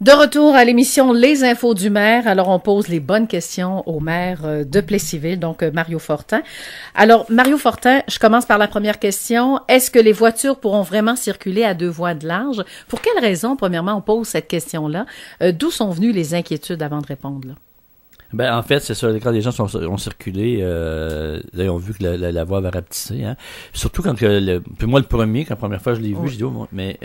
De retour à l'émission Les Infos du maire. Alors, on pose les bonnes questions au maire euh, de Plessisville, donc euh, Mario Fortin. Alors, Mario Fortin, je commence par la première question. Est-ce que les voitures pourront vraiment circuler à deux voies de large? Pour quelles raisons, premièrement, on pose cette question-là? Euh, d'où sont venues les inquiétudes avant de répondre? Là? Ben, en fait, c'est ça. Quand les gens ont circulé, ils ont vu que la, voie avait rapetissé. Hein. Surtout quand, le. le, moi, le premier, quand la première fois je l'ai vu, j'ai dit, oh, mais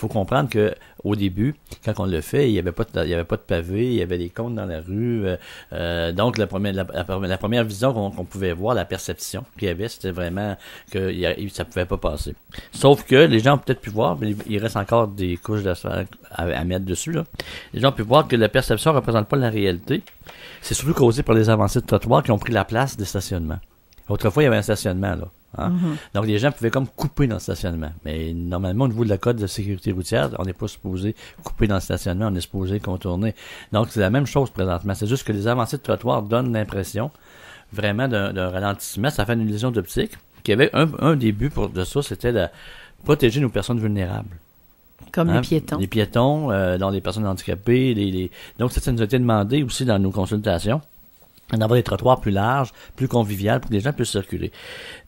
faut comprendre que au début, quand on le fait, il n'y avait pas de, il y avait pas de pavé, il y avait des comptes dans la rue. Euh, euh, donc la première, la, première vision qu'on pouvait voir, la perception qu'il y avait, c'était vraiment que ça pouvait pas passer. Sauf que les gens ont peut-être pu voir, mais il reste encore des couches d'asphalte à, à, mettre dessus. Là. Les gens ont pu voir que la perception ne représente pas la réalité. C'est surtout causé par les avancées de trottoirs qui ont pris la place des stationnements. Autrefois, il y avait un stationnement là. Hein. Mhm. Donc, les gens pouvaient comme couper dans le stationnement. Mais normalement, au niveau de la code de sécurité routière, on n'est pas supposé couper dans le stationnement, on est supposé contourner. Donc, c'est la même chose présentement. C'est juste que les avancées de trottoir donnent l'impression vraiment d'un ralentissement. Ça fait une illusion d'optique. avait un, un buts pour, de ça, c'était de protéger nos personnes vulnérables. Comme les hein? piétons. Les piétons, euh, dans les personnes handicapées. Les, Donc, ça, ça nous a été demandé aussi dans nos consultations d'avoir des trottoirs plus larges, plus conviviales pour que les gens puissent circuler.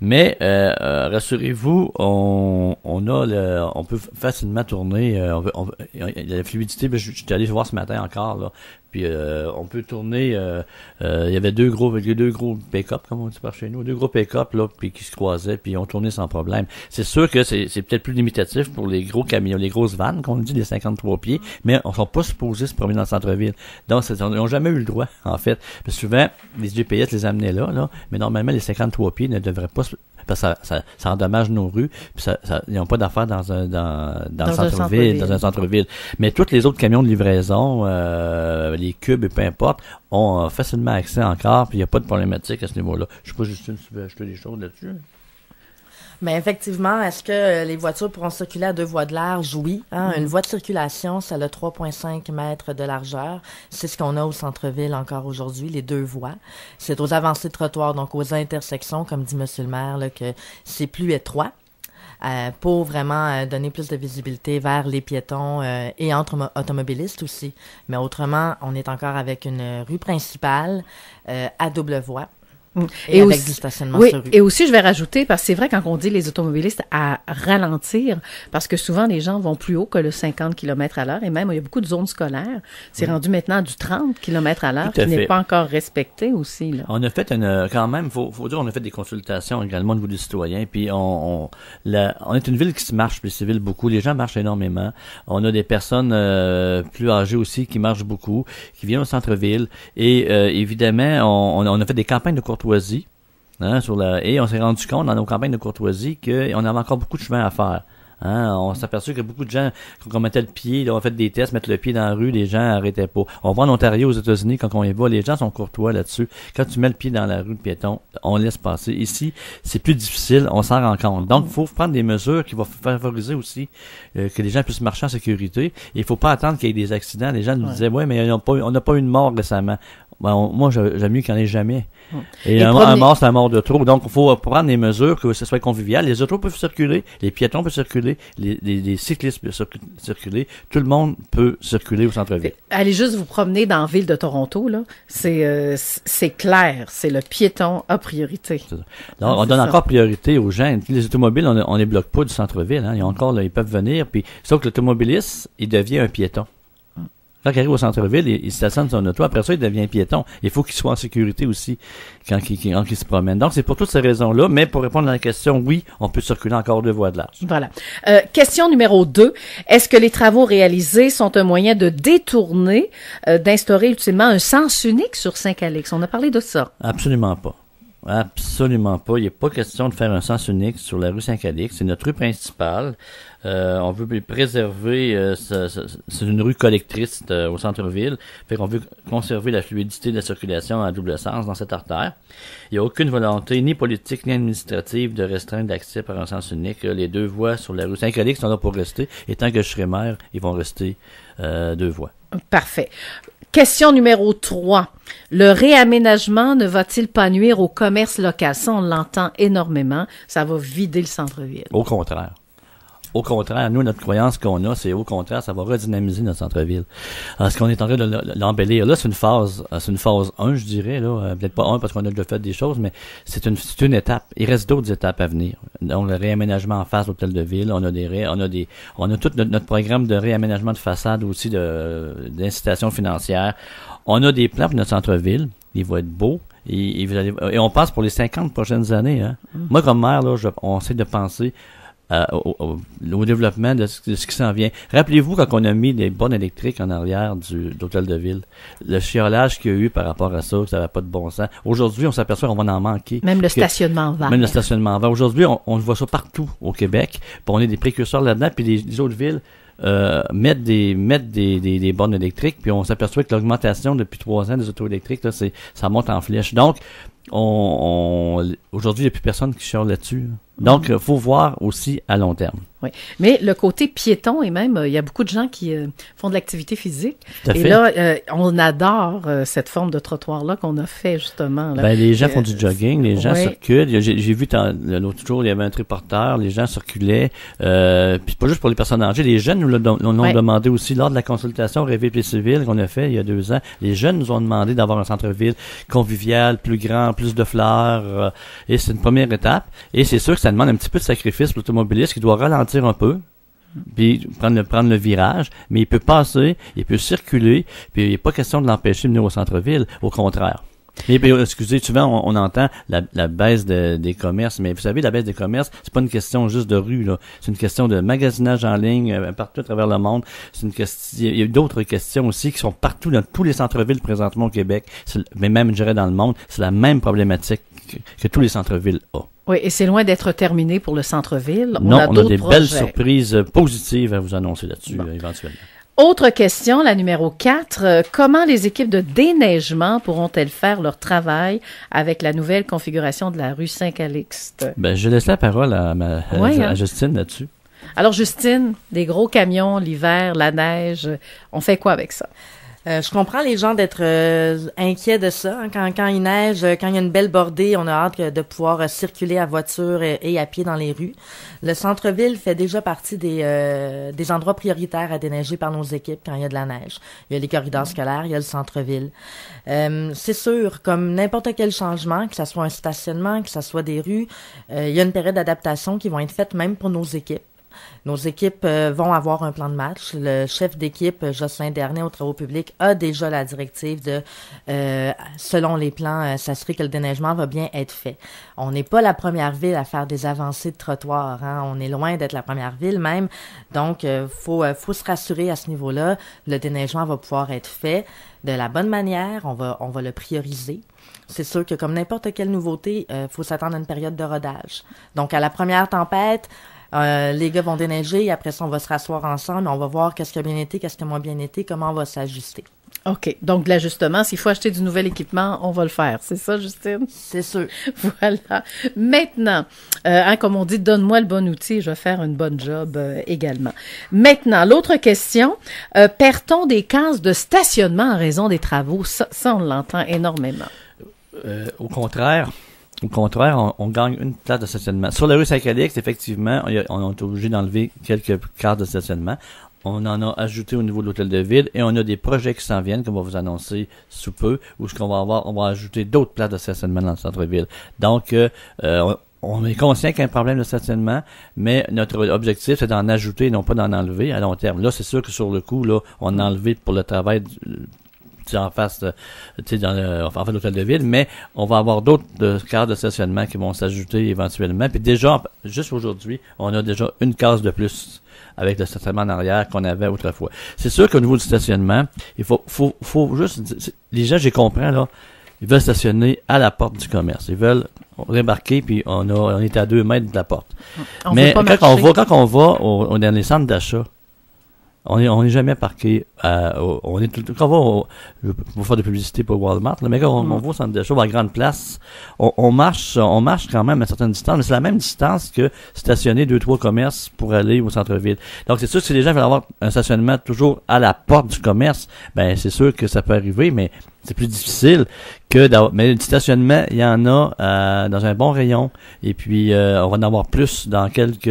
Mais euh, euh rassurez-vous, on, on a le, on peut facilement tourner. Euh, on on, la fluidité, ben, je, suis allé voir ce matin encore là. Puis euh, on peut tourner. Euh, il y avait deux gros, deux gros pick-up comme on dit par chez nous, deux gros pick-up là, puis qui se croisaient, puis ont tourné sans problème. C'est sûr que c'est, peut-être plus limitatif pour les gros camions, les grosses vannes qu'on dit des 53 pieds, mais on sont pas supposés se promener dans le centre-ville. Donc ils n'ont jamais eu le droit en fait. souvent les GPS les amenaient là, là, mais normalement les 53 pieds ne devraient pas parce que ça, ça, ça endommage nos rues, puis ça, ça ils n'ont pas d'affaires dans un dans, dans, dans centre-ville, dans un centre-ville. Mais tous les autres camions de livraison, euh, les cubes et peu importe, ont euh, facilement accès encore, puis il n'y a pas de problématique à ce niveau-là. Je sais pas, Justine, si tu veux des choses là-dessus. Mais ben, effectivement, est-ce que euh, les voitures pourront circuler à deux voies de large? Oui. Hein? Mm-hmm. Une voie de circulation, ça le 3,5 mètres de largeur. C'est ce qu'on a au centre-ville encore aujourd'hui, les deux voies. C'est aux avancées de trottoir, donc aux intersections, comme dit M. le maire, que c'est plus étroit. Euh, pour vraiment euh, donner plus de visibilité vers les piétons et entre automobilistes aussi. Mais autrement, on est encore avec une rue principale à double voie. Mm. Et, aussi, oui, Et aussi, je vais rajouter, parce que c'est vrai quand on dit les automobilistes à ralentir, parce que souvent les gens vont plus haut que le 50 km à l'heure, et même il y a beaucoup de zones scolaires. C'est rendu maintenant du 30 km à l'heure qui n'est pas encore respecté aussi. Là. On a fait quand même, faut, faut dire, on a fait des consultations également au niveau des citoyens, puis on, on, est une ville qui se marche, plus c'est ville beaucoup, les gens marchent énormément. On a des personnes euh, plus âgées aussi qui marchent beaucoup, qui viennent au centre-ville, et euh, évidemment, on, on, a fait des campagnes de courte courtoisie. Hein, et on s'est rendu compte dans nos campagnes de courtoisie qu'on avait encore beaucoup de chemin à faire. Hein. on s'est aperçu que beaucoup de gens, quand on mettait le pied, on fait des tests, mettre le pied dans la rue, les gens arrêtaient pas. On voit en Ontario, aux États-Unis, quand on y va, les gens sont courtois là-dessus. Quand tu mets le pied dans la rue de piéton, on laisse passer. Ici, c'est plus difficile, on s'en rend compte. Donc, il faut prendre des mesures qui vont favoriser aussi euh, que les gens puissent marcher en sécurité. Il ne faut pas attendre qu'il y ait des accidents. Les gens nous disaient, ouais, mais on n'a pas, eu de mort récemment. Ben, moi, j'aime mieux qu'il n'y en ait jamais. Et, un, mort, c'est un mort de trop. Donc, il faut prendre des mesures que ce soit convivial. Les autos peuvent circuler, les piétons peuvent circuler, les, cyclistes peuvent circuler. Tout le monde peut circuler au centre-ville. Allez juste vous promener dans la ville de Toronto, là. C'est euh, c'est clair. C'est le piéton a priorité. Ah, on donne encore priorité aux gens. Les automobiles, on, ne les bloque pas du centre-ville. Hein. Ils, encore, ils peuvent venir. Puis, sauf que l'automobiliste, il devient un piéton. Quand il arrive au centre-ville, il, il sur son toit, Après ça, il devient piéton. Il faut qu'il soit en sécurité aussi quand il, se promène. Donc, c'est pour toutes ces raisons-là. Mais pour répondre à la question, oui, on peut circuler encore deux voies de l'art. Voilà. Euh, question numéro deux. Est-ce que les travaux réalisés sont un moyen de détourner, euh, d'instaurer ultimement un sens unique sur saint alex On a parlé de ça. Absolument pas. Absolument pas. Il a pas question de faire un sens unique sur la rue saint calix C'est notre rue principale. Euh, on veut préserver, euh, c'est une rue collectrice euh, au centre-ville, fait qu'on veut conserver la fluidité de la circulation à double sens dans cette artère. Il n'y a aucune volonté, ni politique, ni administrative, de restreindre l'accès par un sens unique. Les deux voies sur la rue Saint-Calique sont là pour rester, et tant que je serai maire, ils vont rester deux voies. Parfait. Question numéro 3. Le réaménagement ne va-t-il pas nuire au commerce local? Ça, on l'entend énormément. Ça va vider le centre-ville. Au contraire. Au contraire, nous, notre croyance qu'on a, c'est au contraire, ça va redynamiser notre centre-ville. est-ce qu'on est en train de l'embellir. Là, c'est une phase, euh, c'est une phase 1, je dirais, là. Euh, peut-être pas 1 parce qu'on a déjà fait des choses, mais c'est une, c'est une étape. Il reste d'autres étapes à venir. Donc, le réaménagement en face de l'hôtel de ville, on a des, on a des, on a tout notre, programme de réaménagement de façade aussi de, d'incitation financière. On a des plans pour notre centre-ville. Il va être beau. Et, et, on pense pour les 50 prochaines années, hein. Mmh. Moi, comme maire, là, je, on essaie de penser euh, au, développement de ce, qui s'en vient. Rappelez-vous quand on a mis des bornes électriques en arrière du, de de ville, le chiolage qu'il y a eu par rapport à ça, ça n'avait pas de bon sens. Aujourd'hui, on s'aperçoit qu'on va en manquer. Même le stationnement va. Même le stationnement va. Aujourd'hui, on, voit ça partout au Québec, puis on est des précurseurs là-dedans, puis les, autres villes euh, mettre des mettre des, des, des, bornes électriques, puis on s'aperçoit que l'augmentation depuis trois ans des auto électriques, là, c'est ça monte en flèche. Donc, on, aujourd'hui, il n'y a plus personne qui sort là-dessus. Mm-hmm. Donc, il euh, faut voir aussi à long terme. Oui. Mais le côté piéton, et même, euh, il y a beaucoup de gens qui euh, font de l'activité physique. Tout et là, on adore cette forme de trottoir-là qu'on a fait, justement. Ben, les gens font du jogging, les gens circulent. J'ai vu l'autre jour, il y avait un triporteur, les gens circulaient. Puis pas juste pour les personnes âgées, les jeunes nous l'ont demandé aussi lors de la consultation pays Civil qu'on a fait il y a deux ans. Les jeunes nous ont demandé d'avoir un centre-ville convivial, plus grand, plus de fleurs. Euh, et c'est une première étape. Et c'est sûr que ça demande un petit peu de sacrifice pour l'automobiliste qui doit ralentir un peu puis prendre le, prendre le virage, mais il peut passer, il peut circuler, puis il n'est pas question de l'empêcher de venir au centre-ville, au contraire. Mais excusez, souvent on, entend la, baisse des commerces, mais vous savez, la baisse des commerces, c'est pas une question juste de rue, là. C'est une question de magasinage en ligne euh, partout à travers le monde. C'est une question. Il y a d'autres questions aussi qui sont partout dans tous les centres-villes présentement au Québec, mais même je dirais dans le monde, c'est la même problématique que, tous les centres-villes ont. Oui, et c'est loin d'être terminé pour le centre-ville. Non, on a, on des belles surprises positives à vous annoncer là-dessus euh, éventuellement. Autre question, la numéro 4. Euh, comment les équipes de déneigement pourront-elles faire leur travail avec la nouvelle configuration de la rue Saint-Calixte? Ben, je laisse la parole à, ma, euh, hein? Justine là-dessus. Alors, Justine, des gros camions l'hiver, la neige, on fait quoi avec ça? Euh, je comprends les gens d'être euh, inquiets de ça. Hein. Quand, quand, il neige, euh, quand il y a une belle bordée, on a hâte de pouvoir circuler à voiture et, à pied dans les rues. Le centre-ville fait déjà partie des, des endroits prioritaires à déneiger par nos équipes quand il y a de la neige. Il y a les corridors scolaires, il y a le centre-ville. c'est sûr, comme n'importe quel changement, que ce soit un stationnement, que ce soit des rues, il y a une période d'adaptation qui vont être faite même pour nos équipes. Nos équipes euh, vont avoir un plan de match. Le chef d'équipe, Jocelyn Dernier, au travaux publics, a déjà la directive de, euh, selon les plans, euh, s'assurer que le déneigement va bien être fait. On n'est pas la première ville à faire des avancées de trottoir. Hein. On est loin d'être la première ville même. Donc, il faut, se rassurer à ce niveau-là. Le déneigement va pouvoir être fait de la bonne manière. On va, on va le prioriser. C'est sûr que comme n'importe quelle nouveauté, il faut s'attendre à une période de rodage. Donc, à la première tempête, euh, les gars vont déneiger, et après ça, on va se rasseoir ensemble, on va voir qu'est-ce qui a bien été, qu'est-ce qui a moins bien été, comment on va s'ajuster. OK. Donc, l'ajustement, s'il faut acheter du nouvel équipement, on va le faire. C'est ça, Justine? C'est sûr. Voilà. Maintenant, euh, hein, comme on dit, donne-moi le bon outil, je vais faire une bonne job euh, également. Maintenant, l'autre question, euh, perd-on des cases de stationnement en raison des travaux? ça on l'entend énormément. au contraire. Au contraire, on, gagne une place de stationnement. Sur la rue saint effectivement, on, est obligé d'enlever quelques cartes de stationnement. On en a ajouté au niveau de l'hôtel de ville et on a des projets qui s'en viennent, on va vous annoncer sous peu, où ce qu'on va avoir, on va ajouter d'autres places de stationnement dans le centre-ville. Donc, euh, euh, on, est conscient qu'il y a un problème de stationnement, mais notre objectif, c'est d'en ajouter, et non pas d'en enlever à long terme. Là, c'est sûr que sur le coup, là, on a enlevé pour le travail en face de l'hôtel de ville, mais on va avoir d'autres cases de stationnement qui vont s'ajouter éventuellement. Puis déjà, juste aujourd'hui, on a déjà une case de plus avec le stationnement en arrière qu'on avait autrefois. C'est sûr qu'au niveau du stationnement, il faut, juste, les gens, j'ai compris, là, ils veulent stationner à la porte du commerce. Ils veulent rébarquer, puis on, est à deux mètres de la porte. Mais quand on, va, quand on va au dernier centre d'achat, on n'est est jamais parqué on est tout, quand on va, faire de publicité pour Walmart, le mais quand on, va au centre à grande place, on, marche, on marche quand même à certaines distance, mais c'est la même distance que stationner deux, trois commerces pour aller au centre-ville. Donc, c'est sûr que si les gens veulent avoir un stationnement toujours à la porte du commerce, ben, c'est sûr que ça peut arriver, mais c'est plus difficile que d'avoir. Mais le stationnement, il y en a euh, dans un bon rayon. Et puis, euh, on va en avoir plus dans quelques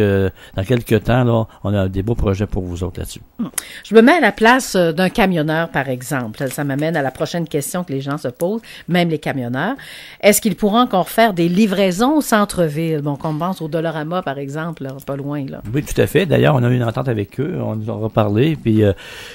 dans quelques temps. Là, on a des beaux projets pour vous autres là-dessus. Mm. Je me mets à la place euh, d'un camionneur, par exemple. Ça m'amène à la prochaine question que les gens se posent, même les camionneurs. Est-ce qu'ils pourront encore faire des livraisons au centre-ville? Bon, qu'on pense au Dolorama, par exemple, pas loin. Là. Oui, tout à fait. D'ailleurs, on a eu une entente avec eux. On nous en a reparlé. Puis,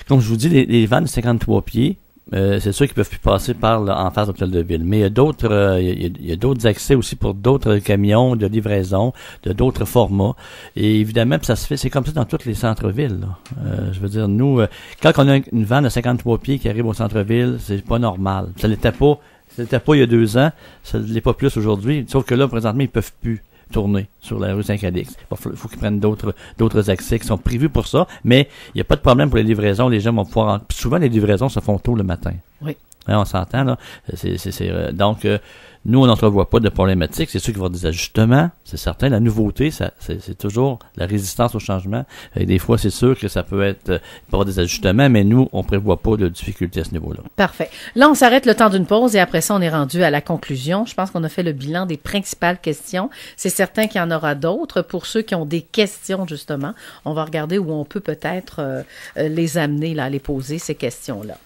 comme je vous dis, les, les vannes de 53 pieds, euh, c'est sûr qu'ils peuvent plus passer par là, en face de de ville. Mais il y a d'autres, euh, il y a, d'autres accès aussi pour d'autres camions de livraison, de d'autres formats. Et évidemment, ça se fait, c'est comme ça dans tous les centres-villes. Euh, je veux dire, nous, quand on a une, vanne de 53 pieds qui arrive au centre-ville, c'est pas normal. Ça l'était pas, ça l'était pas il y a deux ans, ça l'est pas plus aujourd'hui. Sauf que là, présentement, ils peuvent plus tourner sur la rue saint cadix Il faut, qu'ils prennent d'autres d'autres accès qui sont prévus pour ça, mais il n'y a pas de problème pour les livraisons. Les gens vont pouvoir... Souvent, les livraisons se font tôt le matin. Oui on s'entend, là. C'est, c'est, c'est, euh, donc, euh, nous, on n'entrevoit pas de problématiques. C'est sûr qu'il va y avoir des ajustements, c'est certain. La nouveauté, c'est, c'est toujours la résistance au changement. Et des fois, c'est sûr que ça peut être euh, des ajustements, mais nous, on prévoit pas de difficultés à ce niveau-là. Parfait. Là, on s'arrête le temps d'une pause et après ça, on est rendu à la conclusion. Je pense qu'on a fait le bilan des principales questions. C'est certain qu'il y en aura d'autres. Pour ceux qui ont des questions, justement, on va regarder où on peut peut-être les amener, là, les poser, ces questions-là.